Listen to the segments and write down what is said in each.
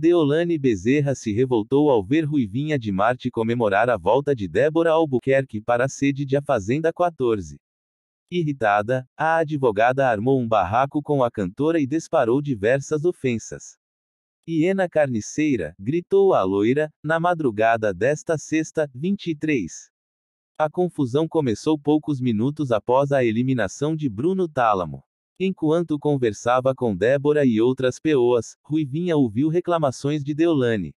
Deolane Bezerra se revoltou ao ver Ruivinha de Marte comemorar a volta de Débora Albuquerque para a sede de A Fazenda 14. Irritada, a advogada armou um barraco com a cantora e disparou diversas ofensas. Hiena Carniceira, gritou a loira, na madrugada desta sexta, 23. A confusão começou poucos minutos após a eliminação de Bruno Tálamo. Enquanto conversava com Débora e outras peoas, Ruivinha ouviu reclamações de Deolane.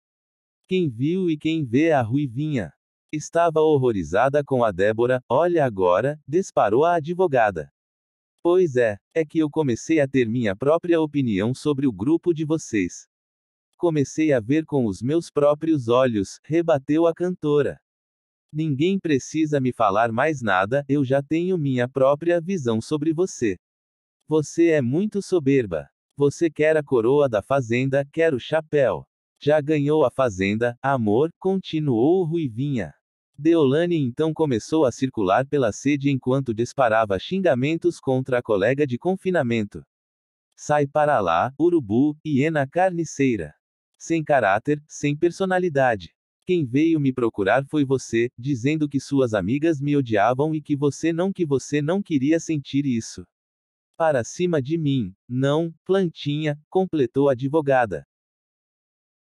Quem viu e quem vê a Ruivinha? Estava horrorizada com a Débora, olha agora, disparou a advogada. Pois é, é que eu comecei a ter minha própria opinião sobre o grupo de vocês. Comecei a ver com os meus próprios olhos, rebateu a cantora. Ninguém precisa me falar mais nada, eu já tenho minha própria visão sobre você. Você é muito soberba. Você quer a coroa da fazenda, quer o chapéu. Já ganhou a fazenda, amor, continuou o Ruivinha. Deolane então começou a circular pela sede enquanto disparava xingamentos contra a colega de confinamento. Sai para lá, urubu, hiena carniceira. Sem caráter, sem personalidade. Quem veio me procurar foi você, dizendo que suas amigas me odiavam e que você não que você não queria sentir isso. Para cima de mim, não, plantinha, completou a advogada.